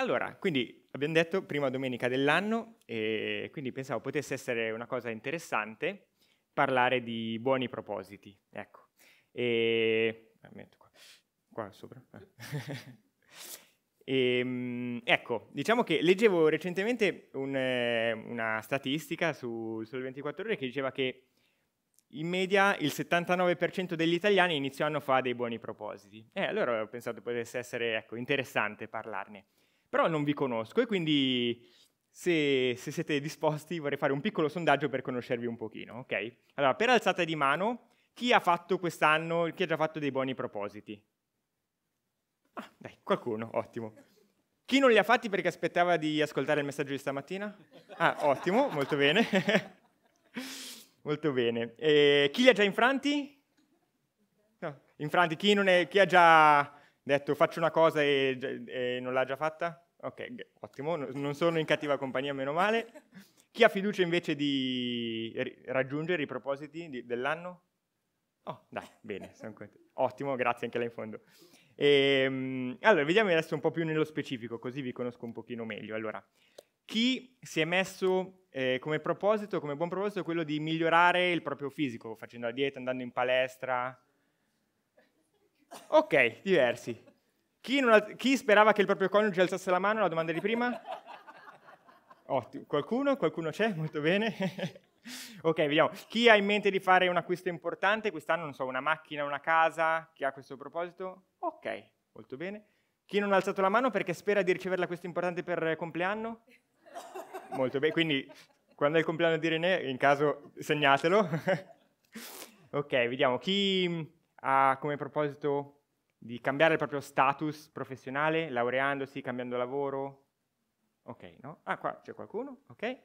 Allora, quindi abbiamo detto prima domenica dell'anno e quindi pensavo potesse essere una cosa interessante parlare di buoni propositi. Ecco. E... Eh, metto qua. qua sopra. e, eh. ehm, ecco, diciamo che leggevo recentemente un, eh, una statistica su, sul 24 ore che diceva che in media il 79% degli italiani inizio anno fa dei buoni propositi. E eh, allora ho pensato potesse essere ecco, interessante parlarne però non vi conosco e quindi se, se, siete disposti vorrei fare un piccolo sondaggio per conoscervi un pochino, ok? Allora, per alzata di mano, chi ha fatto quest'anno, chi ha già fatto dei buoni propositi? Ah, dai, qualcuno, ottimo. Chi non li ha fatti perché aspettava di ascoltare il messaggio di stamattina? Ah, ottimo, molto bene. molto bene. E chi li ha già infranti? No, infranti. Chi, è, chi ha già detto faccio una cosa e, e non l'ha già fatta? Ok, ottimo, non sono in cattiva compagnia, meno male. Chi ha fiducia invece di raggiungere i propositi dell'anno? Oh, dai, bene, Ottimo, grazie anche là in fondo. E, ehm, allora, vediamo adesso un po' più nello specifico, così vi conosco un pochino meglio. Allora, chi si è messo eh, come proposito, come buon proposito, quello di migliorare il proprio fisico, facendo la dieta, andando in palestra? Ok, diversi. Chi, ha, chi sperava che il proprio coniuge alzasse la mano? La domanda di prima? Ottimo. Qualcuno? Qualcuno c'è? Molto bene. ok, vediamo. Chi ha in mente di fare un acquisto importante quest'anno? Non so, una macchina, una casa? Chi ha questo proposito? Ok, molto bene. Chi non ha alzato la mano perché spera di ricevere l'acquisto importante per compleanno? Molto bene, quindi quando è il compleanno di René, in caso segnatelo. ok, vediamo. Chi mm, ha come proposito di cambiare il proprio status professionale, laureandosi, cambiando lavoro. Ok, no? Ah, qua c'è qualcuno, ok?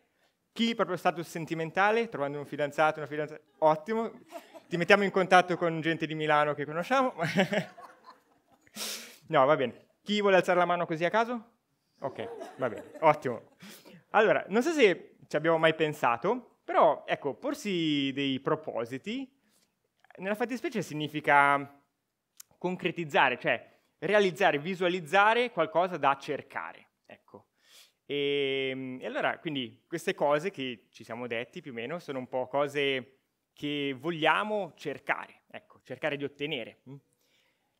Chi il proprio status sentimentale, trovando un fidanzato, una fidanzata, ottimo. Ti mettiamo in contatto con gente di Milano che conosciamo. no, va bene. Chi vuole alzare la mano così a caso? Ok, va bene, ottimo. Allora, non so se ci abbiamo mai pensato, però ecco, porsi dei propositi, nella fattispecie significa concretizzare, cioè realizzare, visualizzare qualcosa da cercare. Ecco. E, ehm, e, allora, quindi queste cose che ci siamo detti più o meno sono un po' cose che vogliamo cercare, ecco, cercare di ottenere. Mm.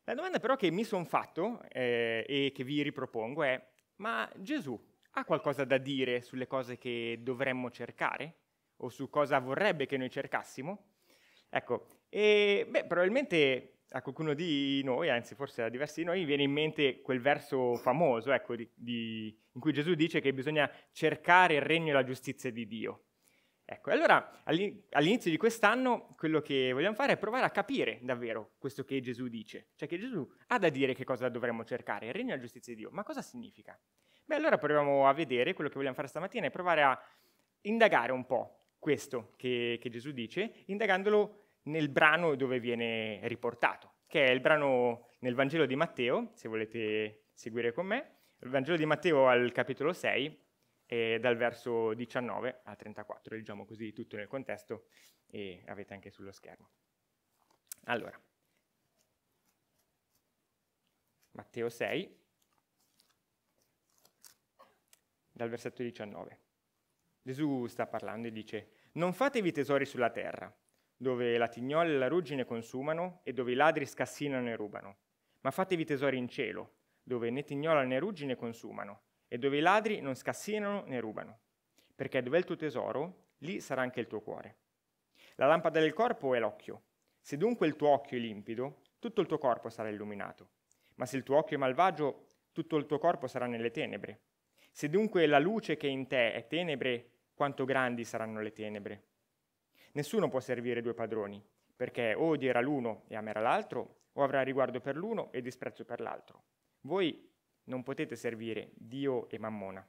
La domanda però che mi sono fatto eh, e che vi ripropongo è, ma Gesù ha qualcosa da dire sulle cose che dovremmo cercare o su cosa vorrebbe che noi cercassimo? Ecco, e, beh, probabilmente a qualcuno di noi, anzi forse a diversi di noi, viene in mente quel verso famoso ecco, di, di, in cui Gesù dice che bisogna cercare il regno e la giustizia di Dio. Ecco, allora all'inizio di quest'anno quello che vogliamo fare è provare a capire davvero questo che Gesù dice, cioè che Gesù ha da dire che cosa dovremmo cercare, il regno e la giustizia di Dio, ma cosa significa? Beh, allora proviamo a vedere, quello che vogliamo fare stamattina è provare a indagare un po' questo che, che Gesù dice, indagandolo nel brano dove viene riportato, che è il brano nel Vangelo di Matteo, se volete seguire con me, il Vangelo di Matteo al capitolo 6, eh, dal verso 19 al 34, leggiamo così tutto nel contesto e avete anche sullo schermo. Allora, Matteo 6, dal versetto 19. Gesù sta parlando e dice, non fatevi tesori sulla terra dove la tignola e la ruggine consumano e dove i ladri scassinano e rubano. Ma fatevi tesori in cielo, dove né tignola né ruggine consumano e dove i ladri non scassinano né rubano. Perché dove è il tuo tesoro, lì sarà anche il tuo cuore. La lampada del corpo è l'occhio. Se dunque il tuo occhio è limpido, tutto il tuo corpo sarà illuminato. Ma se il tuo occhio è malvagio, tutto il tuo corpo sarà nelle tenebre. Se dunque la luce che è in te è tenebre, quanto grandi saranno le tenebre. Nessuno può servire due padroni, perché o odierà l'uno e amerà l'altro, o avrà riguardo per l'uno e disprezzo per l'altro. Voi non potete servire Dio e Mammona.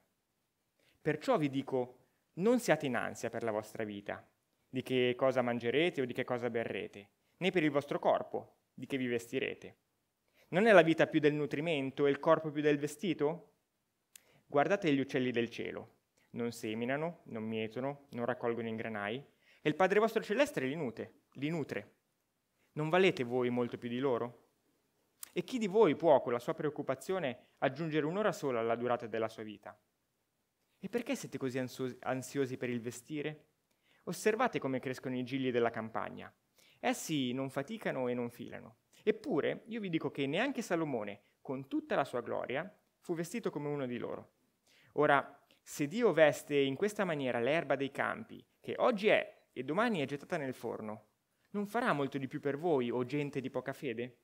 Perciò vi dico, non siate in ansia per la vostra vita, di che cosa mangerete o di che cosa berrete, né per il vostro corpo, di che vi vestirete. Non è la vita più del nutrimento e il corpo più del vestito? Guardate gli uccelli del cielo. Non seminano, non mietono, non raccolgono in granai, e il Padre vostro celeste li, nute, li nutre. Non valete voi molto più di loro? E chi di voi può, con la sua preoccupazione, aggiungere un'ora sola alla durata della sua vita? E perché siete così ansiosi per il vestire? Osservate come crescono i gigli della campagna. Essi non faticano e non filano. Eppure io vi dico che neanche Salomone, con tutta la sua gloria, fu vestito come uno di loro. Ora, se Dio veste in questa maniera l'erba dei campi, che oggi è e domani è gettata nel forno, non farà molto di più per voi, o gente di poca fede?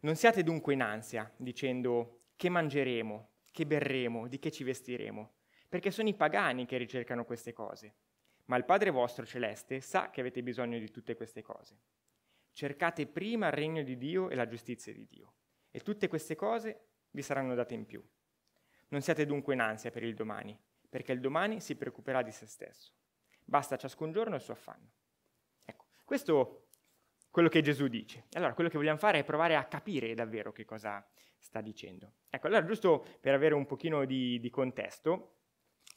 Non siate dunque in ansia, dicendo che mangeremo, che berremo, di che ci vestiremo, perché sono i pagani che ricercano queste cose. Ma il Padre vostro celeste sa che avete bisogno di tutte queste cose. Cercate prima il regno di Dio e la giustizia di Dio, e tutte queste cose vi saranno date in più. Non siate dunque in ansia per il domani, perché il domani si preoccuperà di se stesso. Basta ciascun giorno il suo affanno. Ecco, questo è quello che Gesù dice. Allora, quello che vogliamo fare è provare a capire davvero che cosa sta dicendo. Ecco, allora, giusto per avere un pochino di, di contesto,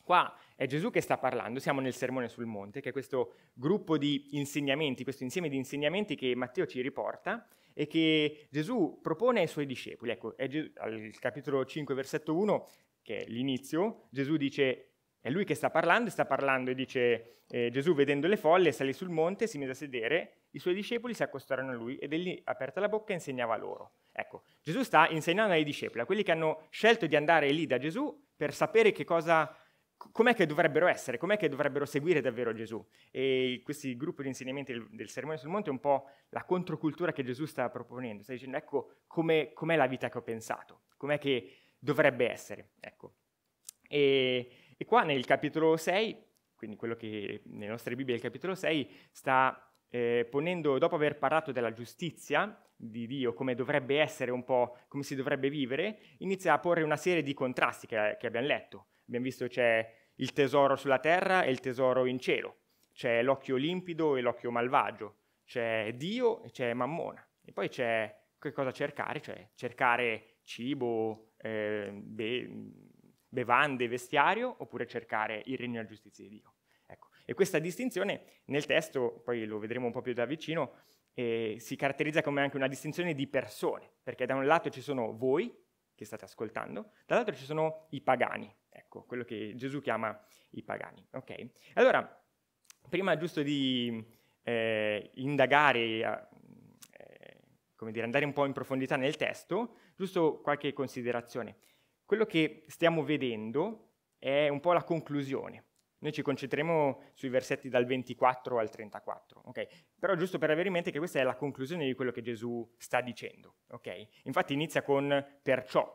Qua è Gesù che sta parlando, siamo nel Sermone sul Monte, che è questo gruppo di insegnamenti, questo insieme di insegnamenti che Matteo ci riporta e che Gesù propone ai suoi discepoli. Ecco, Gesù, al capitolo 5, versetto 1, che è l'inizio, Gesù dice, è lui che sta parlando, sta parlando e dice, eh, Gesù vedendo le folle salì sul monte, si mise a sedere, i suoi discepoli si accostarono a lui ed egli aperta la bocca insegnava loro. Ecco, Gesù sta insegnando ai discepoli, a quelli che hanno scelto di andare lì da Gesù per sapere che cosa com'è che dovrebbero essere, com'è che dovrebbero seguire davvero Gesù. E questi gruppi di insegnamenti del, del Sermone sul Monte è un po' la controcultura che Gesù sta proponendo, sta dicendo ecco com'è, com'è la vita che ho pensato, com'è che dovrebbe essere. Ecco. E, e, qua nel capitolo 6, quindi quello che nelle nostre Bibbie è il capitolo 6, sta eh, ponendo, dopo aver parlato della giustizia di Dio, come dovrebbe essere un po', come si dovrebbe vivere, inizia a porre una serie di contrasti che, che abbiamo letto Abbiamo visto c'è il tesoro sulla terra e il tesoro in cielo, c'è l'occhio limpido e l'occhio malvagio, c'è Dio e c'è Mammona. E poi c'è che cosa cercare, cioè cercare cibo, eh, be- bevande, vestiario, oppure cercare il regno e la giustizia di Dio. Ecco. E questa distinzione nel testo, poi lo vedremo un po' più da vicino, eh, si caratterizza come anche una distinzione di persone, perché da un lato ci sono voi, che state ascoltando, dall'altro ci sono i pagani, Ecco, quello che Gesù chiama i pagani. Okay? Allora, prima giusto di eh, indagare, eh, come dire, andare un po' in profondità nel testo, giusto qualche considerazione. Quello che stiamo vedendo è un po' la conclusione. Noi ci concentriamo sui versetti dal 24 al 34, ok? Però giusto per avere in mente che questa è la conclusione di quello che Gesù sta dicendo, ok? Infatti inizia con perciò,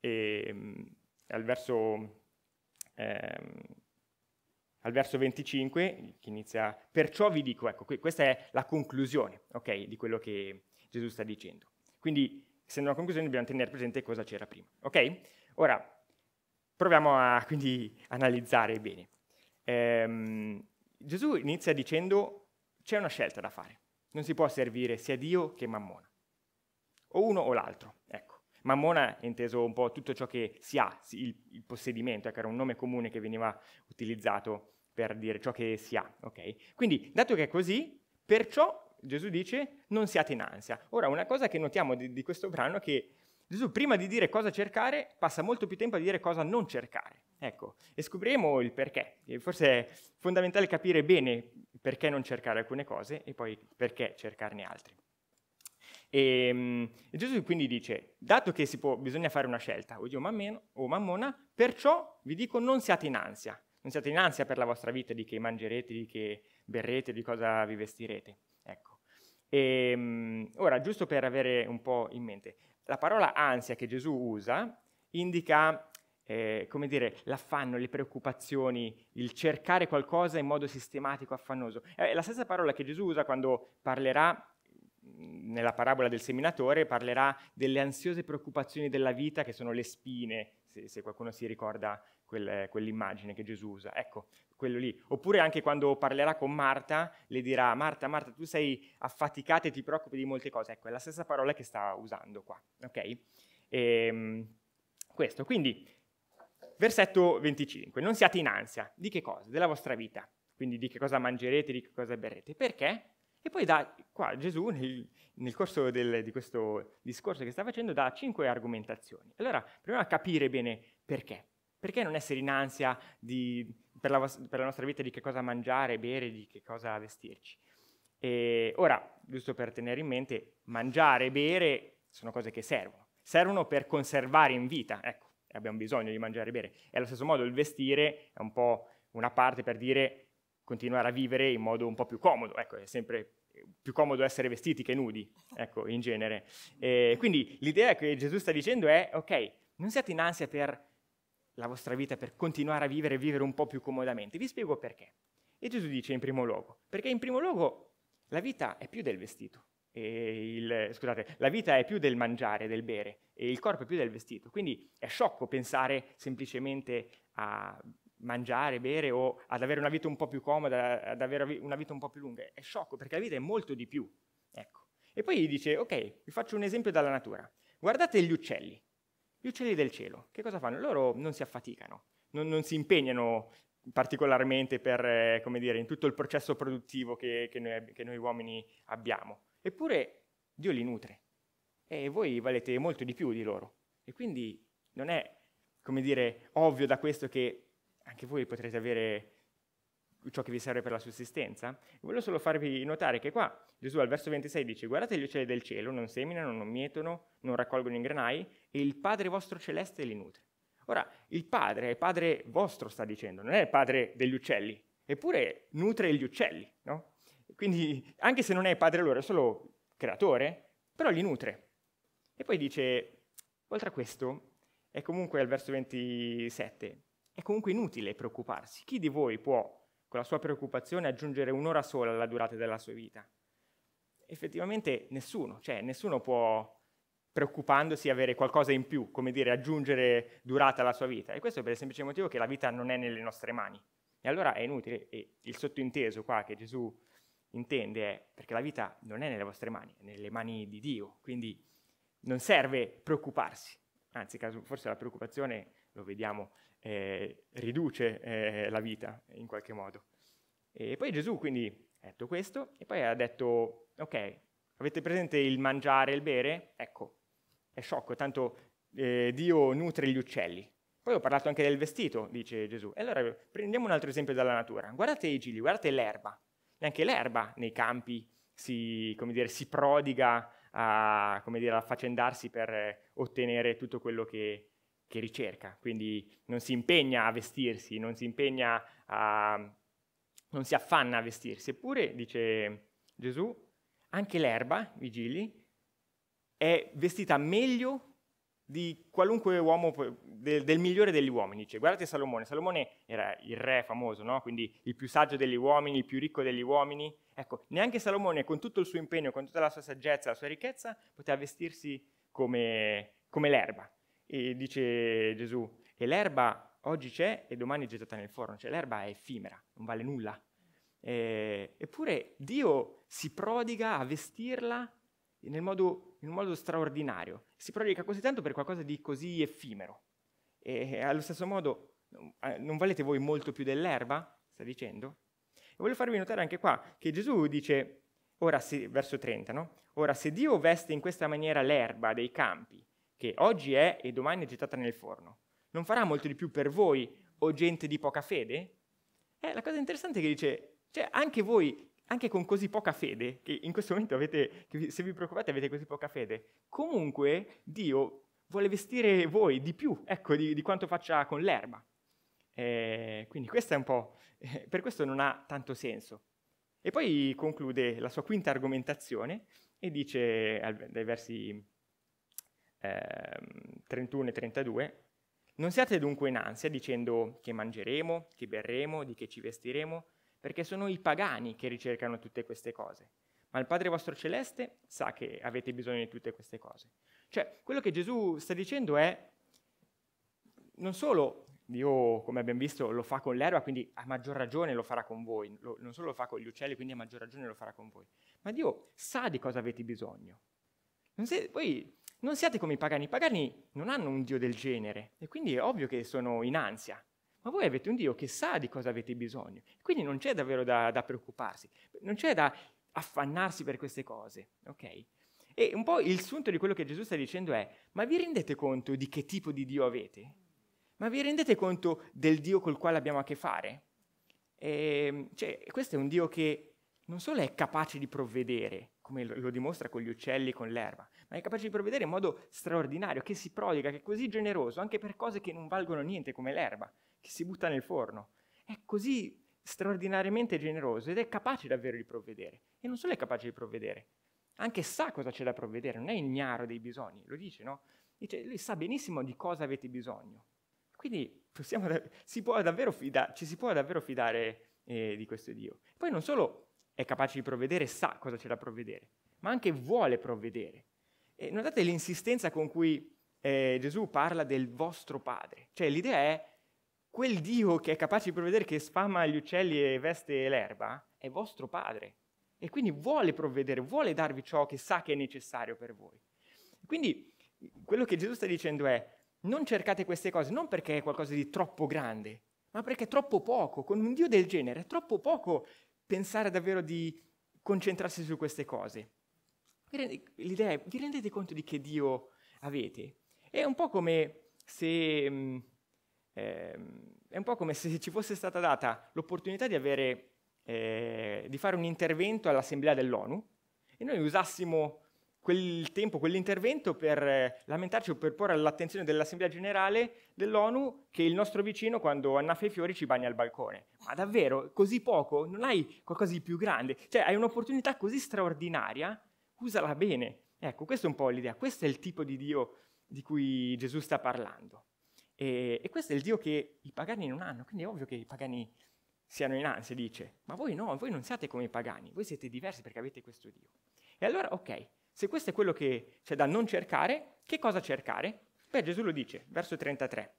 e, ehm, al verso, ehm, al verso 25, che inizia, perciò vi dico, ecco, questa è la conclusione okay, di quello che Gesù sta dicendo. Quindi, essendo una conclusione, dobbiamo tenere presente cosa c'era prima. Ok? Ora, proviamo a quindi analizzare bene. Ehm, Gesù inizia dicendo c'è una scelta da fare, non si può servire sia Dio che Mammona, o uno o l'altro, ecco. Mammona è inteso un po' tutto ciò che si ha, il, il possedimento, che ecco, era un nome comune che veniva utilizzato per dire ciò che si ha. Okay? Quindi, dato che è così, perciò Gesù dice non siate in ansia. Ora, una cosa che notiamo di, di questo brano è che Gesù, prima di dire cosa cercare, passa molto più tempo a dire cosa non cercare. Ecco, e scopriremo il perché. E forse è fondamentale capire bene perché non cercare alcune cose e poi perché cercarne altre. E, ehm, e Gesù quindi dice, dato che può, bisogna fare una scelta, o Dio mammen, o mammona, perciò vi dico non siate in ansia, non siate in ansia per la vostra vita di che mangerete, di che berrete, di cosa vi vestirete. Ecco. E, ehm, ora, giusto per avere un po' in mente, la parola ansia che Gesù usa indica eh, come dire, l'affanno, le preoccupazioni, il cercare qualcosa in modo sistematico, affannoso. È la stessa parola che Gesù usa quando parlerà nella parabola del seminatore parlerà delle ansiose preoccupazioni della vita che sono le spine, se, se qualcuno si ricorda quel, quell'immagine che Gesù usa. Ecco, quello lì. Oppure anche quando parlerà con Marta, le dirà Marta, Marta, tu sei affaticata e ti preoccupi di molte cose. Ecco, è la stessa parola che sta usando qua, ok? E, ehm, questo, quindi, versetto 25, non siate in ansia. Di che cosa? Della vostra vita. Quindi di che cosa mangerete, di che cosa berrete. Perché? E poi da, qua Gesù nel, nel corso del, di questo discorso che sta facendo dà cinque argomentazioni. Allora, prima capire bene perché. Perché non essere in ansia di, per, la, per, la, nostra vita di che cosa mangiare, bere, di che cosa vestirci? E ora, giusto per tenere in mente, mangiare e bere sono cose che servono. Servono per conservare in vita, ecco, abbiamo bisogno di mangiare e bere. E allo stesso modo il vestire è un po' una parte per dire continuare a vivere in modo un po' più comodo, ecco, è sempre più comodo essere vestiti che nudi, ecco, in genere. E quindi l'idea che Gesù sta dicendo è, ok, non siate in ansia per la vostra vita, per continuare a vivere e vivere un po' più comodamente. Vi spiego perché. E Gesù dice in primo luogo, perché in primo luogo la vita è più del vestito, il, scusate, la vita è più del mangiare, del bere, e il corpo è più del vestito. Quindi è sciocco pensare semplicemente a mangiare, bere o ad avere una vita un po' più comoda, ad avere una vita un po' più lunga. È sciocco perché la vita è molto di più. Ecco. E poi gli dice, ok, vi faccio un esempio dalla natura. Guardate gli uccelli, gli uccelli del cielo. Che cosa fanno? Loro non si affaticano, non, non si impegnano particolarmente per, eh, come dire, in tutto il processo produttivo che, che, noi, che noi uomini abbiamo. Eppure Dio li nutre e voi valete molto di più di loro. E quindi non è, come dire, ovvio da questo che anche voi potrete avere ciò che vi serve per la sussistenza? Voglio solo farvi notare che qua Gesù al verso 26 dice guardate gli uccelli del cielo, non seminano, non mietono, non raccolgono in granai e il Padre vostro celeste li nutre. Ora, il Padre è Padre vostro, sta dicendo, non è il Padre degli uccelli, eppure nutre gli uccelli, no? Quindi, anche se non è Padre loro, è solo creatore, però li nutre. E poi dice, oltre a questo, è comunque al verso 27, è comunque inutile preoccuparsi. Chi di voi può, con la sua preoccupazione, aggiungere un'ora sola alla durata della sua vita? Effettivamente nessuno, cioè nessuno può preoccupandosi avere qualcosa in più, come dire, aggiungere durata alla sua vita. E questo per il semplice motivo che la vita non è nelle nostre mani. E allora è inutile, e il sottinteso qua che Gesù intende è perché la vita non è nelle vostre mani, è nelle mani di Dio, quindi non serve preoccuparsi. Anzi, forse la preoccupazione, lo vediamo eh, riduce eh, la vita in qualche modo. E poi Gesù quindi ha detto questo e poi ha detto, ok, avete presente il mangiare e il bere? Ecco, è sciocco, tanto eh, Dio nutre gli uccelli. Poi ho parlato anche del vestito, dice Gesù. E allora prendiamo un altro esempio dalla natura. Guardate i gigli, guardate l'erba. Neanche l'erba nei campi si, dire, si prodiga a dire, affaccendarsi per eh, ottenere tutto quello che, che ricerca, quindi non si impegna a vestirsi, non si impegna a... non si affanna a vestirsi. Eppure, dice Gesù, anche l'erba, vigili, è vestita meglio di qualunque uomo, del, del, migliore degli uomini. Dice, guardate Salomone, Salomone era il re famoso, no? quindi il più saggio degli uomini, il più ricco degli uomini. Ecco, neanche Salomone, con tutto il suo impegno, con tutta la sua saggezza, la sua ricchezza, poteva vestirsi come, come l'erba. E dice Gesù, e l'erba oggi c'è e domani è gettata nel forno, cioè l'erba è effimera, non vale nulla. Eh, eppure Dio si prodiga a vestirla nel modo, in un modo straordinario, si prodiga così tanto per qualcosa di così effimero. E allo stesso modo, eh, non valete voi molto più dell'erba? Sta dicendo. E voglio farvi notare anche qua che Gesù dice, ora se, verso 30, no? Ora se Dio veste in questa maniera l'erba dei campi, che oggi è e domani è gettata nel forno, non farà molto di più per voi o gente di poca fede? Eh, la cosa interessante è che dice, cioè anche voi, anche con così poca fede, che in questo momento avete, se vi preoccupate avete così poca fede, comunque Dio vuole vestire voi di più, ecco, di, di quanto faccia con l'erba. Eh, quindi questo è un po', eh, per questo non ha tanto senso. E poi conclude la sua quinta argomentazione e dice, dai versi 31 ehm, e 32, non siate dunque in ansia dicendo che mangeremo, che berremo, di che ci vestiremo, perché sono i pagani che ricercano tutte queste cose. Ma il Padre vostro celeste sa che avete bisogno di tutte queste cose. Cioè, quello che Gesù sta dicendo è non solo Dio, come abbiamo visto, lo fa con l'erba, quindi a maggior ragione lo farà con voi, lo, non solo lo fa con gli uccelli, quindi a maggior ragione lo farà con voi, ma Dio sa di cosa avete bisogno. Non se, voi non siate come i pagani, i pagani non hanno un Dio del genere e quindi è ovvio che sono in ansia, ma voi avete un Dio che sa di cosa avete bisogno, quindi non c'è davvero da, da preoccuparsi, non c'è da affannarsi per queste cose, ok? E un po' il sunto di quello che Gesù sta dicendo è, ma vi rendete conto di che tipo di Dio avete? Ma vi rendete conto del Dio col quale abbiamo a che fare? E, ehm, cioè, questo è un Dio che non solo è capace di provvedere, come lo dimostra con gli uccelli, con l'erba, ma è capace di provvedere in modo straordinario, che si prodiga, che è così generoso anche per cose che non valgono niente come l'erba, che si butta nel forno. È così straordinariamente generoso ed è capace davvero di provvedere. E non solo è capace di provvedere, anche sa cosa c'è da provvedere, non è ignaro dei bisogni, lo dice, no? Dice, lui sa benissimo di cosa avete bisogno. Quindi possiamo, si fida, ci si può davvero fidare eh, di questo Dio. Poi non solo è capace di provvedere, sa cosa c'è da provvedere, ma anche vuole provvedere. E notate l'insistenza con cui eh, Gesù parla del vostro padre, cioè l'idea è quel Dio che è capace di provvedere, che sfama gli uccelli e veste l'erba, è vostro padre e quindi vuole provvedere, vuole darvi ciò che sa che è necessario per voi. Quindi quello che Gesù sta dicendo è non cercate queste cose non perché è qualcosa di troppo grande, ma perché è troppo poco, con un Dio del genere è troppo poco pensare davvero di concentrarsi su queste cose. L'idea è, vi rendete conto di che Dio avete? È un po' come se, eh, è un po' come se ci fosse stata data l'opportunità di, avere, eh, di fare un intervento all'assemblea dell'ONU e noi usassimo quel tempo, quell'intervento per eh, lamentarci o per porre all'attenzione dell'Assemblea Generale dell'ONU che il nostro vicino quando annaffa i fiori ci bagna il balcone. Ma davvero, così poco? Non hai qualcosa di più grande? Cioè, hai un'opportunità così straordinaria? Usala bene. Ecco, questa è un po' l'idea, questo è il tipo di Dio di cui Gesù sta parlando. E, e questo è il Dio che i pagani non hanno, quindi è ovvio che i pagani siano in ansia, dice, ma voi no, voi non siate come i pagani, voi siete diversi perché avete questo Dio. E allora, ok, se questo è quello che c'è da non cercare, che cosa cercare? Beh, Gesù lo dice, verso 33.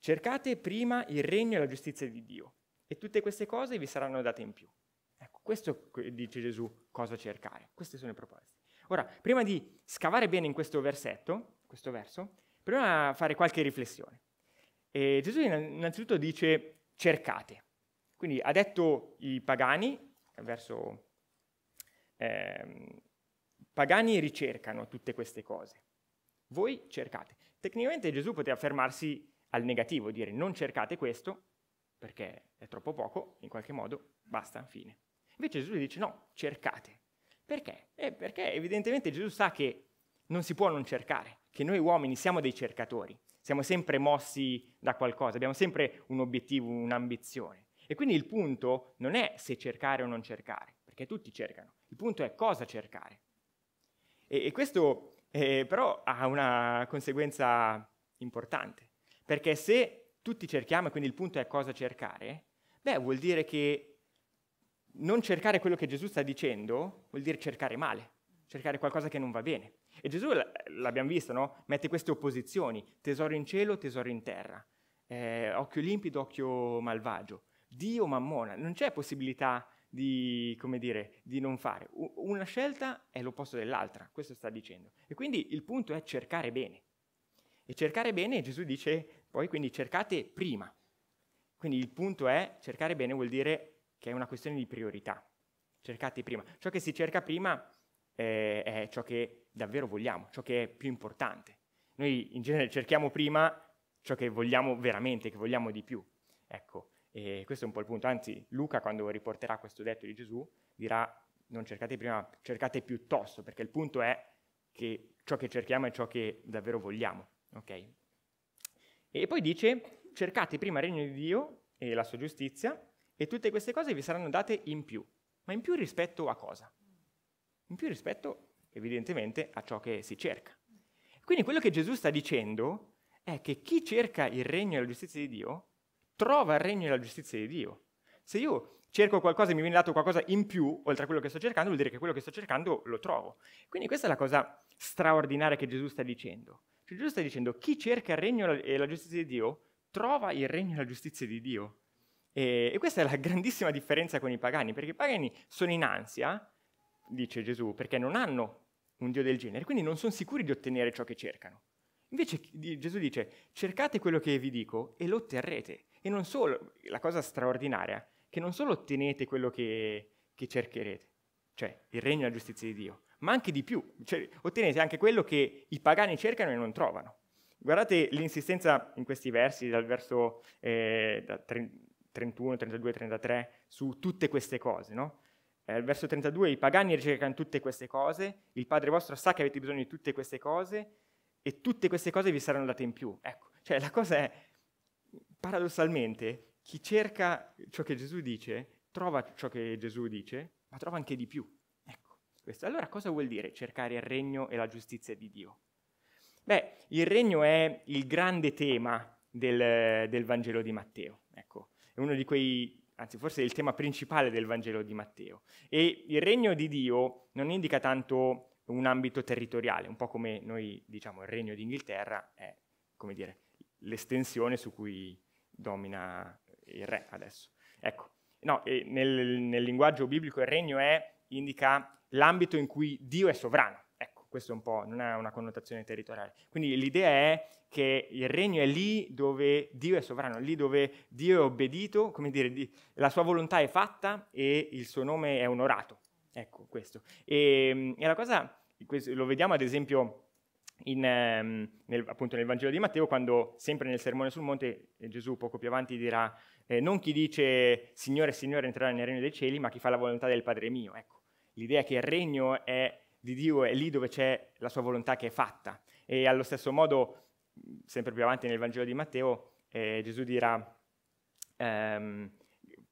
Cercate prima il regno e la giustizia di Dio e tutte queste cose vi saranno date in più. Ecco, questo dice Gesù cosa cercare. Queste sono le proposte. Ora, prima di scavare bene in questo versetto, questo verso, proviamo a fare qualche riflessione. E Gesù innanzitutto dice cercate. Quindi ha detto i pagani, verso eh, pagani ricercano tutte queste cose, voi cercate. Tecnicamente Gesù poteva fermarsi al negativo, dire non cercate questo perché è troppo poco, in qualche modo, basta, fine. Invece Gesù dice no, cercate. Perché? Eh, perché evidentemente Gesù sa che non si può non cercare, che noi uomini siamo dei cercatori, siamo sempre mossi da qualcosa, abbiamo sempre un obiettivo, un'ambizione. E quindi il punto non è se cercare o non cercare, perché tutti cercano. Il punto è cosa cercare. E, e questo eh, però ha una conseguenza importante, perché se tutti cerchiamo e quindi il punto è cosa cercare, beh vuol dire che non cercare quello che Gesù sta dicendo vuol dire cercare male, cercare qualcosa che non va bene. E Gesù, l'abbiamo visto, no? mette queste opposizioni, tesoro in cielo, tesoro in terra, eh, occhio limpido, occhio malvagio, Dio mammona, non c'è possibilità di, come dire, di non fare. Una scelta è l'opposto dell'altra, questo sta dicendo. E quindi il punto è cercare bene. E cercare bene, Gesù dice poi, quindi cercate prima. Quindi il punto è cercare bene vuol dire che è una questione di priorità. Cercate prima. Ciò che si cerca prima eh, è ciò che davvero vogliamo, ciò che è più importante. Noi in genere cerchiamo prima ciò che vogliamo veramente, che vogliamo di più. Ecco, e questo è un po' il punto, anzi Luca quando riporterà questo detto di Gesù dirà non cercate prima, cercate piuttosto, perché il punto è che ciò che cerchiamo è ciò che davvero vogliamo. Ok? E poi dice cercate prima il regno di Dio e la sua giustizia e tutte queste cose vi saranno date in più. Ma in più rispetto a cosa? In più rispetto evidentemente a ciò che si cerca. Quindi quello che Gesù sta dicendo è che chi cerca il regno e la giustizia di Dio trova il regno e la giustizia di Dio. Se io cerco qualcosa e mi viene dato qualcosa in più, oltre a quello che sto cercando, vuol dire che quello che sto cercando lo trovo. Quindi questa è la cosa straordinaria che Gesù sta dicendo. Cioè, Gesù sta dicendo, chi cerca il regno e la giustizia di Dio, trova il regno e la giustizia di Dio. E, e questa è la grandissima differenza con i pagani, perché i pagani sono in ansia, dice Gesù, perché non hanno un Dio del genere, quindi non sono sicuri di ottenere ciò che cercano. Invece Gesù dice, cercate quello che vi dico e lo otterrete. E non solo, la cosa straordinaria, che non solo ottenete quello che, che cercherete, cioè il regno e la giustizia di Dio, ma anche di più, cioè, ottenete anche quello che i pagani cercano e non trovano. Guardate l'insistenza in questi versi, dal verso eh, 31, 32, 33, su tutte queste cose, no? Al eh, verso 32, i pagani ricercano tutte queste cose, il Padre vostro sa che avete bisogno di tutte queste cose e tutte queste cose vi saranno date in più. Ecco, cioè la cosa è, paradossalmente, chi cerca ciò che Gesù dice, trova ciò che Gesù dice, ma trova anche di più. Ecco, questo. Allora cosa vuol dire cercare il regno e la giustizia di Dio? Beh, il regno è il grande tema del, del Vangelo di Matteo, ecco. È uno di quei anzi forse è il tema principale del Vangelo di Matteo. E il regno di Dio non indica tanto un ambito territoriale, un po' come noi diciamo il regno d'Inghilterra è, come dire, l'estensione su cui domina il re adesso. Ecco, no, nel, nel, linguaggio biblico il regno è, indica l'ambito in cui Dio è sovrano. Ecco, questo è un po', non ha una connotazione territoriale. Quindi l'idea è che il regno è lì dove Dio è sovrano, lì dove Dio è obbedito, come dire, la sua volontà è fatta e il suo nome è onorato. Ecco questo. E, ehm, e la cosa, lo vediamo ad esempio in, ehm, nel, appunto nel Vangelo di Matteo, quando sempre nel Sermone sul Monte eh, Gesù poco più avanti dirà eh, non chi dice Signore, Signore entrerà nel regno dei cieli, ma chi fa la volontà del Padre mio. Ecco, l'idea che il regno è di Dio è lì dove c'è la sua volontà che è fatta. E allo stesso modo, sempre più avanti nel Vangelo di Matteo, eh, Gesù dirà, ehm,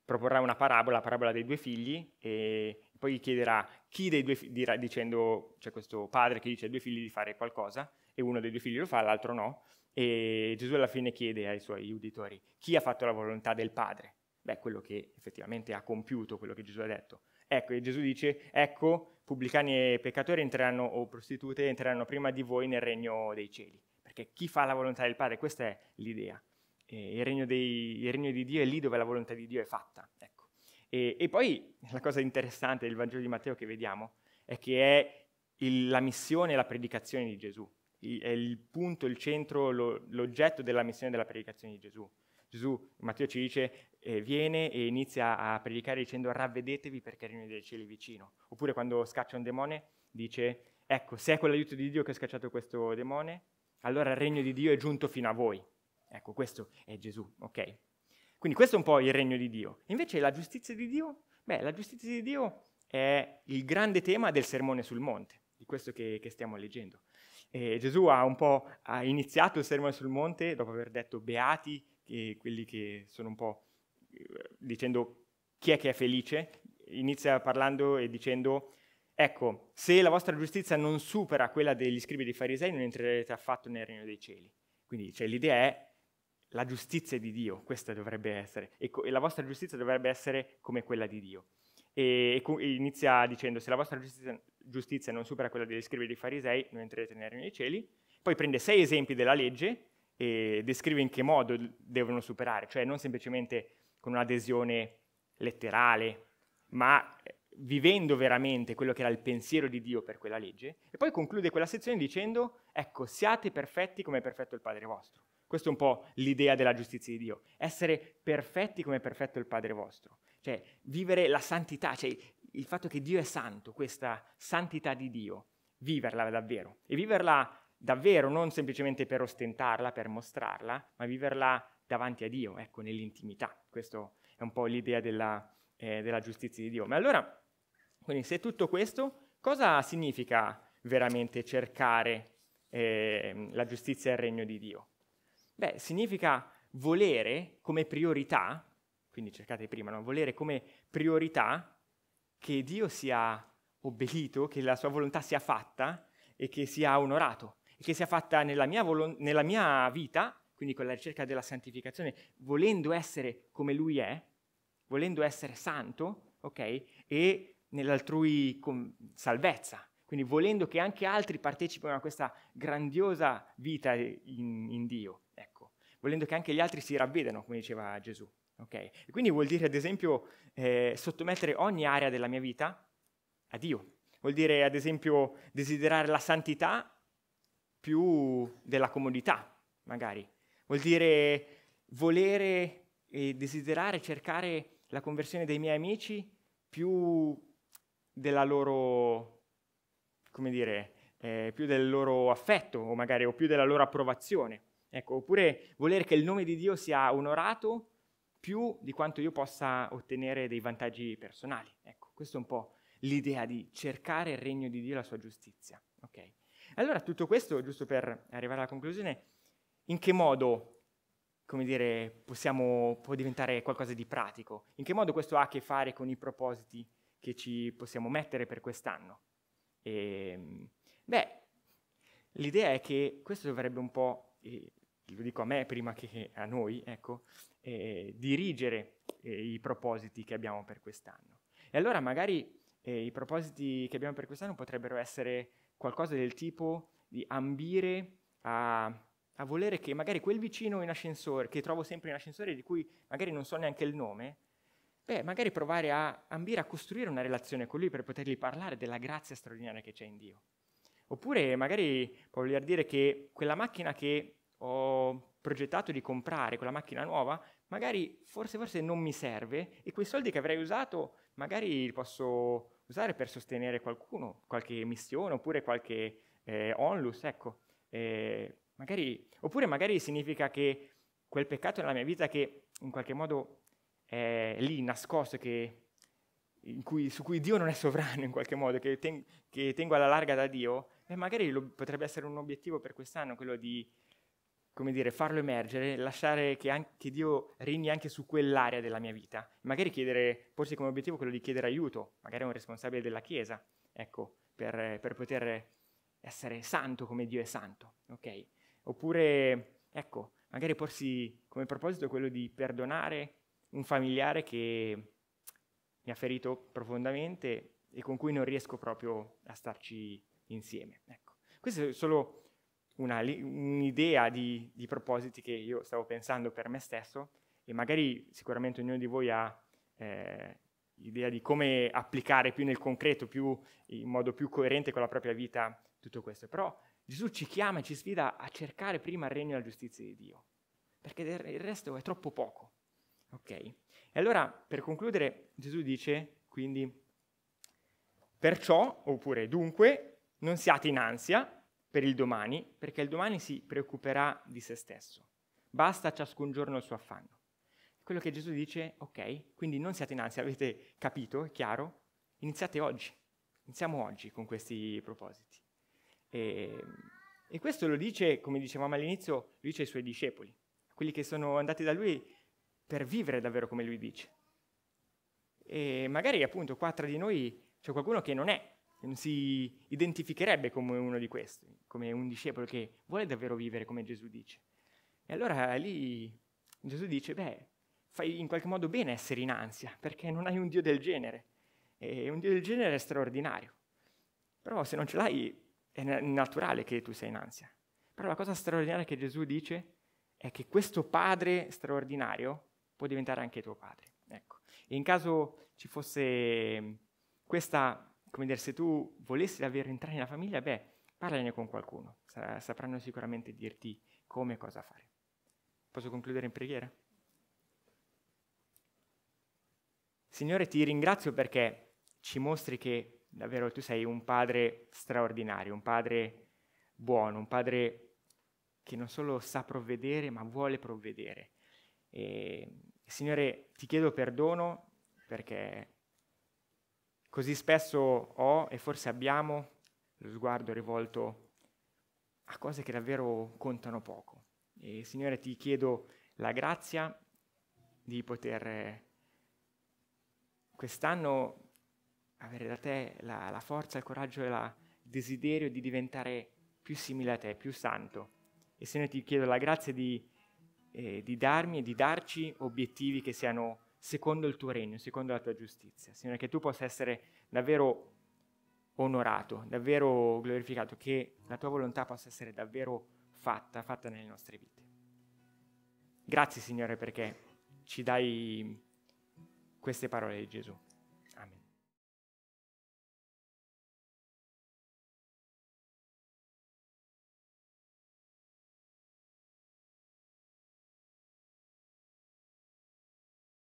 proporrà una parabola, la parabola dei due figli, e poi chiederà chi dei due figli, dicendo, c'è questo padre che dice ai due figli di fare qualcosa e uno dei due figli lo fa, l'altro no, e Gesù alla fine chiede ai suoi uditori chi ha fatto la volontà del padre? Beh, quello che effettivamente ha compiuto, quello che Gesù ha detto. Ecco, e Gesù dice, ecco, pubblicani e peccatori entreranno, o prostitute entreranno prima di voi nel regno dei cieli, perché chi fa la volontà del padre, questa è l'idea. Il regno, dei, il regno, di Dio è lì dove la volontà di Dio è fatta. Ecco. E, e poi la cosa interessante del Vangelo di Matteo che vediamo è che è il, la missione e la predicazione di Gesù, il, è il punto, il centro, lo, l'oggetto della missione e della predicazione di Gesù. Gesù, Matteo ci dice, eh, viene e inizia a predicare dicendo ravvedetevi perché il regno dei cieli è vicino. Oppure quando scaccia un demone dice, ecco, se è con l'aiuto di Dio che ho scacciato questo demone, allora il regno di Dio è giunto fino a voi. Ecco, questo è Gesù, ok? Quindi questo è un po' il regno di Dio. Invece la giustizia di Dio? Beh, la giustizia di Dio è il grande tema del sermone sul monte, di questo che, che stiamo leggendo. E Gesù ha un po' ha iniziato il sermone sul monte dopo aver detto beati, che quelli che sono un po' eh, dicendo chi è che è felice, inizia parlando e dicendo Ecco, se la vostra giustizia non supera quella degli scribi dei farisei, non entrerete affatto nel regno dei cieli. Quindi cioè, l'idea è la giustizia di Dio, questa dovrebbe essere, e, co- e la vostra giustizia dovrebbe essere come quella di Dio. E, e co- inizia dicendo, se la vostra giustizia, giustizia non supera quella degli scrivi dei farisei, non entrerete nei regno dei cieli. Poi prende sei esempi della legge e descrive in che modo devono superare, cioè non semplicemente con un'adesione letterale, ma eh, vivendo veramente quello che era il pensiero di Dio per quella legge. E poi conclude quella sezione dicendo, ecco, siate perfetti come è perfetto il Padre vostro. Questa è un po' l'idea della giustizia di Dio, essere perfetti come è perfetto il Padre vostro, cioè vivere la santità, cioè il fatto che Dio è santo, questa santità di Dio, viverla davvero e viverla davvero non semplicemente per ostentarla, per mostrarla, ma viverla davanti a Dio, ecco, nell'intimità. Questa è un po' l'idea della, eh, della giustizia di Dio. Ma allora, quindi se tutto questo, cosa significa veramente cercare eh, la giustizia e il regno di Dio? Beh, significa volere come priorità, quindi cercate prima, no? volere come priorità che Dio sia obbedito, che la sua volontà sia fatta e che sia onorato, e che sia fatta nella mia, volo- nella mia vita, quindi con la ricerca della santificazione, volendo essere come Lui è, volendo essere santo, ok? E nell'altrui com- salvezza, quindi volendo che anche altri partecipino a questa grandiosa vita in, in Dio volendo che anche gli altri si ravvedano, come diceva Gesù. Okay? E quindi vuol dire, ad esempio, eh, sottomettere ogni area della mia vita a Dio. Vuol dire, ad esempio, desiderare la santità più della comodità, magari. Vuol dire volere e desiderare cercare la conversione dei miei amici più della loro, come dire, eh, più del loro affetto o magari o più della loro approvazione. Ecco, oppure volere che il nome di Dio sia onorato più di quanto io possa ottenere dei vantaggi personali. Ecco, questo è un po' l'idea di cercare il regno di Dio e la sua giustizia. Okay? Allora, tutto questo, giusto per arrivare alla conclusione, in che modo, come dire, possiamo, può diventare qualcosa di pratico? In che modo questo ha a che fare con i propositi che ci possiamo mettere per quest'anno? E, ehm, beh, l'idea è che questo dovrebbe un po' lo dico a me prima che a noi, ecco, eh, dirigere eh, i propositi che abbiamo per quest'anno. E allora magari eh, i propositi che abbiamo per quest'anno potrebbero essere qualcosa del tipo di ambire a, a volere che magari quel vicino in ascensore, che trovo sempre in ascensore, di cui magari non so neanche il nome, beh, magari provare a ambire a costruire una relazione con lui per potergli parlare della grazia straordinaria che c'è in Dio. Oppure magari può voler dire che quella macchina che ho progettato di comprare quella macchina nuova, magari forse, forse non mi serve e quei soldi che avrei usato magari li posso usare per sostenere qualcuno, qualche missione oppure qualche eh, onlus, ecco. Eh, magari, oppure magari significa che quel peccato nella mia vita che in qualche modo è lì nascosto, che, cui, su cui Dio non è sovrano in qualche modo, che, ten, che tengo alla larga da Dio, eh, magari lo, potrebbe essere un obiettivo per quest'anno quello di come dire, farlo emergere, lasciare che, anche, che Dio regni anche su quell'area della mia vita. Magari chiedere, porsi come obiettivo quello di chiedere aiuto, magari a un responsabile della Chiesa, ecco, per, per, poter essere santo come Dio è santo, ok? Oppure, ecco, magari porsi come proposito quello di perdonare un familiare che mi ha ferito profondamente e con cui non riesco proprio a starci insieme, ecco. Questo è solo una, un'idea di, di propositi che io stavo pensando per me stesso e magari sicuramente ognuno di voi ha eh, idea di come applicare più nel concreto, più, in modo più coerente con la propria vita tutto questo. Però Gesù ci chiama e ci sfida a cercare prima il regno e la giustizia di Dio, perché il resto è troppo poco. Ok? E allora, per concludere, Gesù dice quindi, perciò, oppure dunque, non siate in ansia per il domani, perché il domani si preoccuperà di se stesso. Basta ciascun giorno il suo affanno. Quello che Gesù dice, ok, quindi non siate in ansia, avete capito, è chiaro, iniziate oggi, iniziamo oggi con questi propositi. E, e questo lo dice, come dicevamo all'inizio, lo dice ai suoi discepoli, quelli che sono andati da lui per vivere davvero come lui dice. E magari appunto qua tra di noi c'è qualcuno che non è non si identificherebbe come uno di questi, come un discepolo che vuole davvero vivere come Gesù dice. E allora lì Gesù dice, beh, fai in qualche modo bene essere in ansia, perché non hai un Dio del genere. E un Dio del genere è straordinario. Però se non ce l'hai è naturale che tu sei in ansia. Però la cosa straordinaria che Gesù dice è che questo padre straordinario può diventare anche tuo padre. Ecco. E in caso ci fosse questa come dire, se tu volessi davvero entrare nella famiglia, beh, parlane con qualcuno, sa- sapranno sicuramente dirti come e cosa fare. Posso concludere in preghiera? Signore, ti ringrazio perché ci mostri che davvero tu sei un padre straordinario, un padre buono, un padre che non solo sa provvedere, ma vuole provvedere. E, signore, ti chiedo perdono perché Così spesso ho e forse abbiamo lo sguardo rivolto a cose che davvero contano poco. E Signore ti chiedo la grazia di poter quest'anno avere da te la, la forza, il coraggio e il desiderio di diventare più simile a te, più santo. E Signore ti chiedo la grazia di, eh, di darmi e di darci obiettivi che siano secondo il tuo regno, secondo la tua giustizia. Signore, che tu possa essere davvero onorato, davvero glorificato, che la tua volontà possa essere davvero fatta, fatta nelle nostre vite. Grazie Signore perché ci dai queste parole di Gesù.